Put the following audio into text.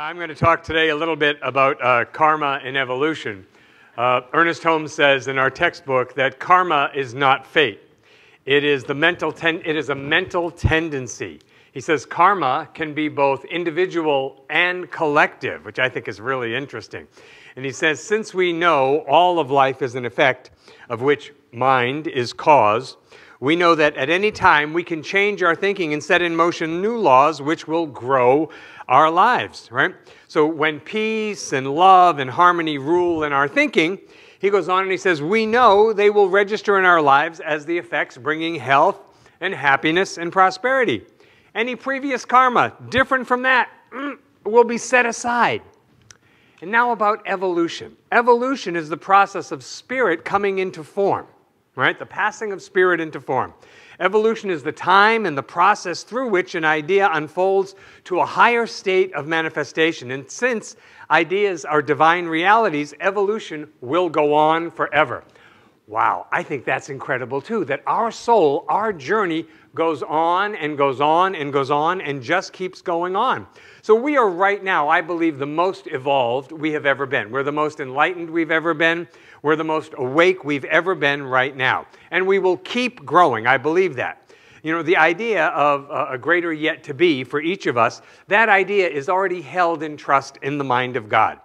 I'm going to talk today a little bit about uh, karma and evolution. Uh, Ernest Holmes says in our textbook that karma is not fate. It is, the mental it is a mental tendency. He says karma can be both individual and collective, which I think is really interesting. And he says, since we know all of life is an effect of which mind is cause, we know that at any time we can change our thinking and set in motion new laws which will grow our lives, right? So when peace and love and harmony rule in our thinking, he goes on and he says, We know they will register in our lives as the effects bringing health and happiness and prosperity. Any previous karma different from that mm, will be set aside. And now about evolution. Evolution is the process of spirit coming into form right? The passing of spirit into form. Evolution is the time and the process through which an idea unfolds to a higher state of manifestation. And since ideas are divine realities, evolution will go on forever. Wow, I think that's incredible too, that our soul, our journey goes on and goes on and goes on and just keeps going on. So we are right now, I believe, the most evolved we have ever been. We're the most enlightened we've ever been. We're the most awake we've ever been right now. And we will keep growing. I believe that. You know, the idea of a greater yet to be for each of us, that idea is already held in trust in the mind of God.